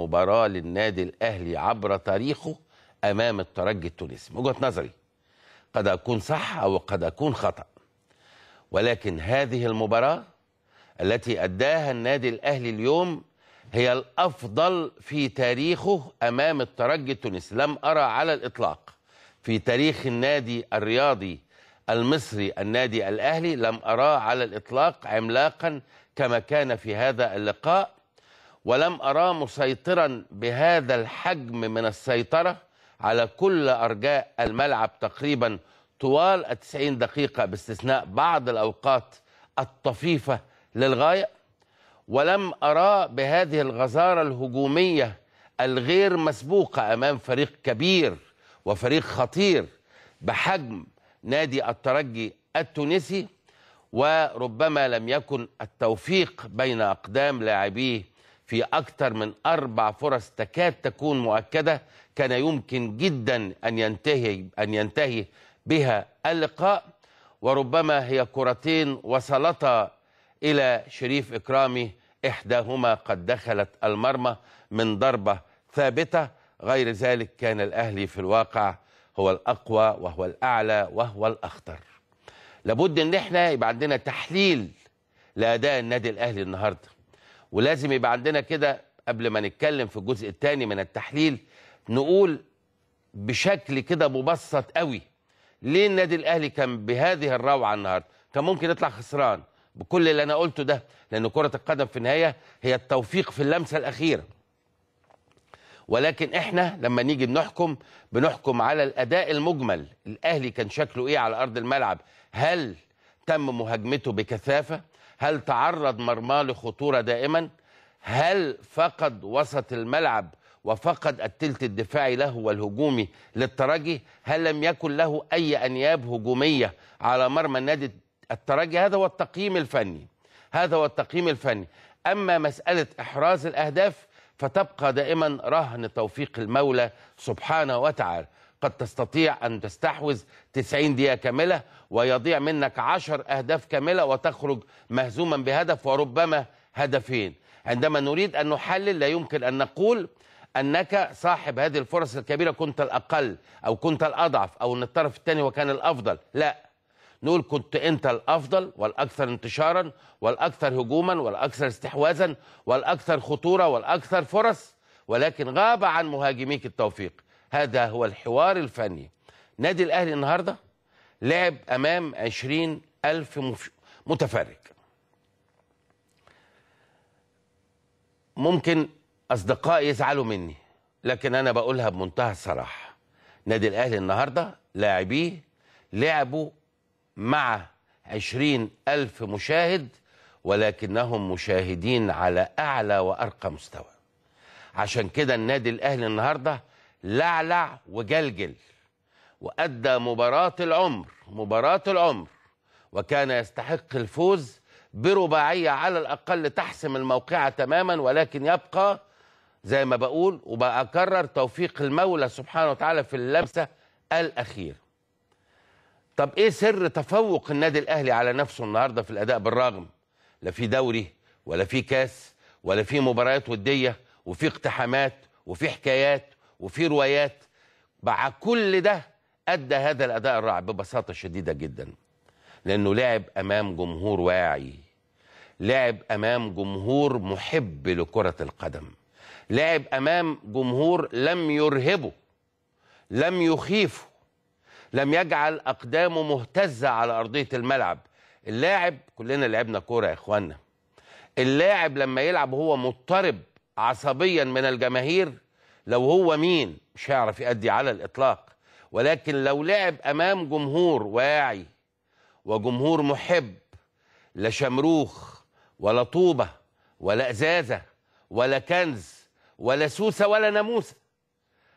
مباراه للنادي الاهلي عبر تاريخه امام الترجي التونسي من وجهه نظري قد اكون صح او قد اكون خطا ولكن هذه المباراه التي اداها النادي الاهلي اليوم هي الافضل في تاريخه امام الترجي التونسي لم ارى على الاطلاق في تاريخ النادي الرياضي المصري النادي الاهلي لم اراه على الاطلاق عملاقا كما كان في هذا اللقاء ولم أرى مسيطرا بهذا الحجم من السيطرة على كل أرجاء الملعب تقريبا طوال التسعين دقيقة باستثناء بعض الأوقات الطفيفة للغاية ولم أرى بهذه الغزارة الهجومية الغير مسبوقة أمام فريق كبير وفريق خطير بحجم نادي الترجي التونسي وربما لم يكن التوفيق بين أقدام لاعبيه في أكثر من أربع فرص تكاد تكون مؤكدة كان يمكن جدا أن ينتهي أن ينتهي بها اللقاء وربما هي كرتين وصلتا إلى شريف إكرامي إحداهما قد دخلت المرمى من ضربة ثابتة غير ذلك كان الأهلي في الواقع هو الأقوى وهو الأعلى وهو الأخطر لابد أن احنا يبقى عندنا تحليل لأداء النادي الأهلي النهارده ولازم يبقى عندنا كده قبل ما نتكلم في الجزء الثاني من التحليل نقول بشكل كده مبسط قوي ليه النادي الاهلي كان بهذه الروعه النهارده كان ممكن يطلع خسران بكل اللي انا قلته ده لان كره القدم في النهايه هي التوفيق في اللمسه الاخيره ولكن احنا لما نيجي بنحكم بنحكم على الاداء المجمل الاهلي كان شكله ايه على ارض الملعب هل تم مهاجمته بكثافة هل تعرض مرماه لخطورة دائما هل فقد وسط الملعب وفقد التلت الدفاعي له والهجومي للترجي هل لم يكن له أي أنياب هجومية على مرمى نادي الترجي هذا هو التقييم الفني هذا هو التقييم الفني أما مسألة إحراز الأهداف فتبقى دائما رهن توفيق المولى سبحانه وتعالى قد تستطيع أن تستحوذ 90 دقيقة كاملة ويضيع منك 10 أهداف كاملة وتخرج مهزوما بهدف وربما هدفين عندما نريد أن نحلل لا يمكن أن نقول أنك صاحب هذه الفرص الكبيرة كنت الأقل أو كنت الأضعف أو أن الطرف الثاني وكان الأفضل لا نقول كنت انت الافضل والاكثر انتشارا والاكثر هجوما والاكثر استحواذا والاكثر خطوره والاكثر فرص ولكن غاب عن مهاجميك التوفيق هذا هو الحوار الفني نادي الأهلي النهاردة لعب أمام عشرين ألف متفرج ممكن أصدقائي يزعلوا مني لكن أنا بقولها بمنتهى الصراحة نادي الأهلي النهاردة لاعبيه لعبوا مع عشرين ألف مشاهد ولكنهم مشاهدين على أعلى وأرقى مستوى عشان كده النادي الأهلي النهارده لعلع وجلجل وأدى مباراة العمر مباراة العمر وكان يستحق الفوز برباعية على الأقل تحسم الموقعة تماما ولكن يبقى زي ما بقول وبأكرر توفيق المولى سبحانه وتعالى في اللمسة الأخيرة طب إيه سر تفوق النادي الأهلي على نفسه النهاردة في الأداء بالرغم لا في دوري ولا في كاس ولا في مباريات ودية وفي اقتحامات وفي حكايات وفي روايات مع كل ده أدى هذا الأداء الرائع ببساطة شديدة جدا لأنه لعب أمام جمهور واعي لعب أمام جمهور محب لكرة القدم لعب أمام جمهور لم يرهبه لم يخيفه لم يجعل أقدامه مهتزة على أرضية الملعب اللاعب كلنا لعبنا كورة يا إخوانا اللاعب لما يلعب هو مضطرب عصبيا من الجماهير لو هو مين مش هيعرف يأدي على الإطلاق ولكن لو لعب أمام جمهور واعي وجمهور محب لا شمروخ ولا طوبة ولا إزازة ولا كنز ولا سوسة ولا ناموسة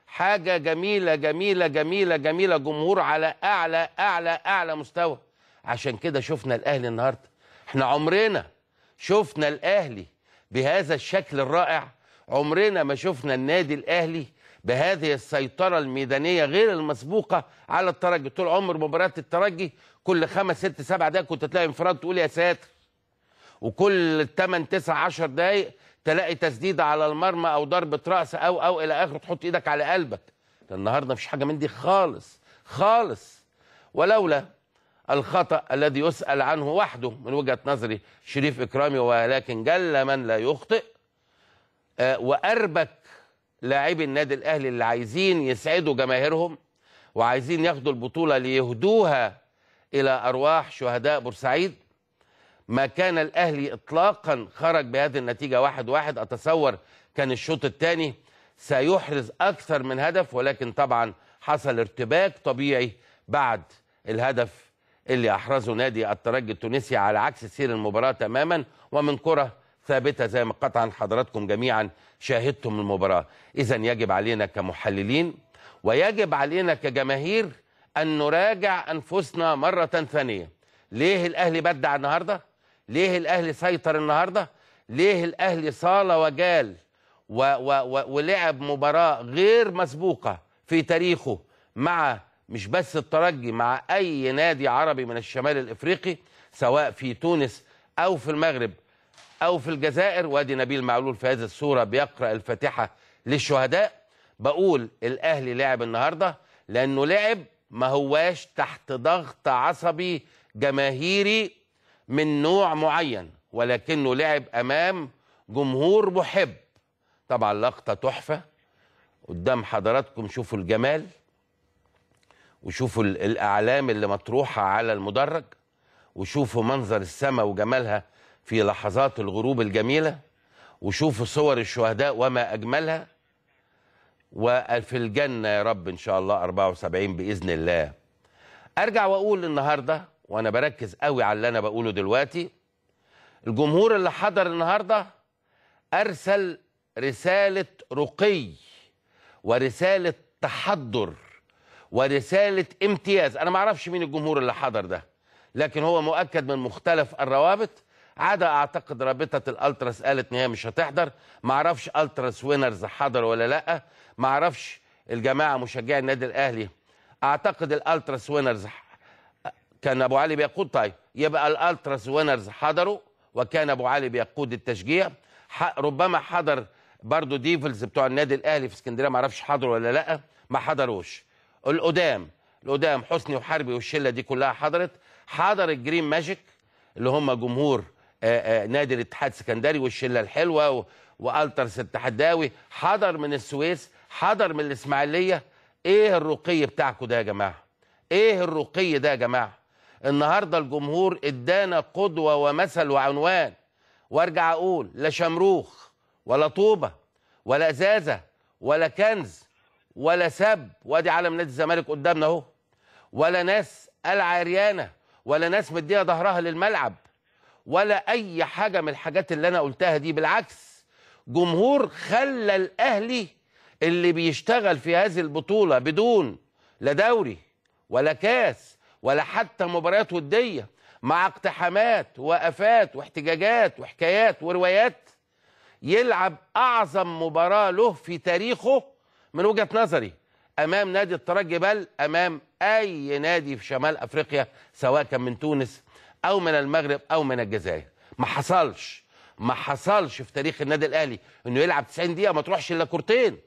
حاجة جميلة جميلة جميلة جميلة جمهور على أعلى أعلى أعلى مستوى عشان كده شفنا الأهلي النهاردة احنا عمرنا شفنا الأهلي بهذا الشكل الرائع عمرنا ما شفنا النادي الأهلي بهذه السيطرة الميدانية غير المسبوقة على الترجي طول عمر مباريات الترجي كل خمس ست سبع دقايق كنت تلاقي انفراد تقول يا ساتر وكل 8 9 10 دقايق تلاقي تسديدة على المرمى أو ضربة رأس أو أو إلى آخره تحط إيدك على قلبك النهاردة مفيش حاجة من دي خالص خالص ولولا الخطأ الذي يسأل عنه وحده من وجهة نظري شريف إكرامي ولكن جل من لا يخطئ آه، واربك لاعبي النادي الاهلي اللي عايزين يسعدوا جماهيرهم وعايزين ياخدوا البطوله ليهدوها الى ارواح شهداء بورسعيد ما كان الاهلي اطلاقا خرج بهذه النتيجه واحد واحد اتصور كان الشوط الثاني سيحرز اكثر من هدف ولكن طبعا حصل ارتباك طبيعي بعد الهدف اللي احرزه نادي الترجي التونسي على عكس سير المباراه تماما ومن كره ثابتة زي ما قطعا حضراتكم جميعا شاهدتم المباراة إذا يجب علينا كمحللين ويجب علينا كجماهير أن نراجع أنفسنا مرة ثانية ليه الأهلي بدع النهاردة ليه الأهلي سيطر النهاردة ليه الأهلي صال وجال و و و ولعب مباراة غير مسبوقة في تاريخه مع مش بس الترجي مع أي نادي عربي من الشمال الإفريقي سواء في تونس أو في المغرب أو في الجزائر وادي نبيل معلول في هذه الصورة بيقرأ الفاتحة للشهداء بقول الأهلي لعب النهاردة لأنه لعب ما هواش تحت ضغط عصبي جماهيري من نوع معين ولكنه لعب أمام جمهور محب طبعا لقطة تحفة قدام حضراتكم شوفوا الجمال وشوفوا الأعلام اللي مطروحة على المدرج وشوفوا منظر السماء وجمالها في لحظات الغروب الجميلة وشوفوا صور الشهداء وما أجملها وفي الجنة يا رب إن شاء الله 74 بإذن الله أرجع وأقول النهاردة وأنا بركز قوي على اللي أنا بقوله دلوقتي الجمهور اللي حضر النهاردة أرسل رسالة رقي ورسالة تحضر ورسالة امتياز أنا معرفش مين الجمهور اللي حضر ده لكن هو مؤكد من مختلف الروابط عدا اعتقد رابطه الالتراس قالت ان هي مش هتحضر ما اعرفش التراس وينرز حضر ولا لا ما اعرفش الجماعه مشجعي النادي الاهلي اعتقد الالتراس وينرز كان ابو علي بيقود طيب يبقى الالتراس وينرز حضروا وكان ابو علي بيقود التشجيع ربما حضر برضو ديفلز بتوع النادي الاهلي في اسكندريه ما اعرفش حضروا ولا لا ما حضروش القدام القدام حسني وحربي والشله دي كلها حضرت حضر الجرين ماجيك اللي هم جمهور آه، آه، نادي الاتحاد السكندري والشله الحلوه والترس التحداوي حضر من السويس حضر من الاسماعيليه ايه الرقي بتاعكم ده يا جماعه ايه الرقي ده يا جماعه النهارده الجمهور ادانا قدوه ومثل وعنوان وارجع اقول لا شمروخ ولا طوبه ولا ازازه ولا كنز ولا سب وادي علم نادي الزمالك قدامنا اهو ولا ناس قلعه عريانه ولا ناس مديها ظهرها للملعب ولا اي حاجه من الحاجات اللي انا قلتها دي بالعكس جمهور خلى الاهلي اللي بيشتغل في هذه البطوله بدون لا دوري ولا كاس ولا حتى مباريات وديه مع اقتحامات وقفات واحتجاجات وحكايات وروايات يلعب اعظم مباراه له في تاريخه من وجهه نظري امام نادي الترجي بل امام اي نادي في شمال افريقيا سواء كان من تونس او من المغرب او من الجزائر ما حصلش ما حصلش في تاريخ النادي الاهلي انه يلعب 90 دقيقه ما تروحش الا كورتين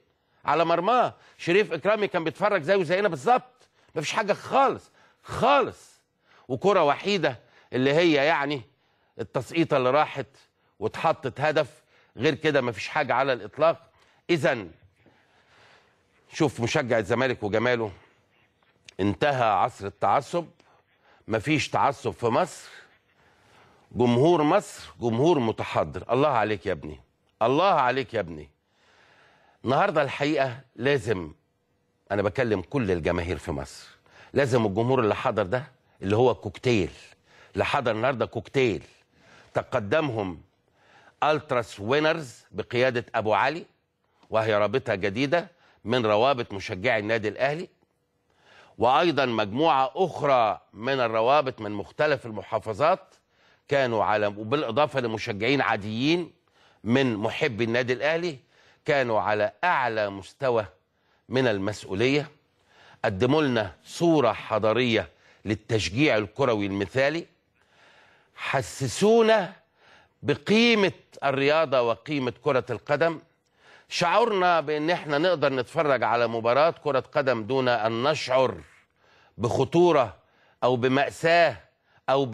على مرماه شريف اكرامي كان بيتفرج زيه زينا بالظبط ما فيش حاجه خالص خالص وكره وحيده اللي هي يعني التسقيطه اللي راحت واتحطت هدف غير كده ما فيش حاجه على الاطلاق اذا شوف مشجع الزمالك وجماله انتهى عصر التعصب مفيش تعصب في مصر جمهور مصر جمهور متحضر الله عليك يا ابني الله عليك يا ابني النهارده الحقيقه لازم انا بكلم كل الجماهير في مصر لازم الجمهور اللي حضر ده اللي هو كوكتيل اللي حضر النهارده كوكتيل تقدمهم التراس وينرز بقياده ابو علي وهي رابطه جديده من روابط مشجعي النادي الاهلي وأيضا مجموعة أخرى من الروابط من مختلف المحافظات كانوا على وبالإضافة لمشجعين عاديين من محبي النادي الأهلي كانوا على أعلى مستوى من المسؤولية قدموا لنا صورة حضارية للتشجيع الكروي المثالي حسسونا بقيمة الرياضة وقيمة كرة القدم شعورنا بان احنا نقدر نتفرج على مباراه كره قدم دون ان نشعر بخطوره او بماساه او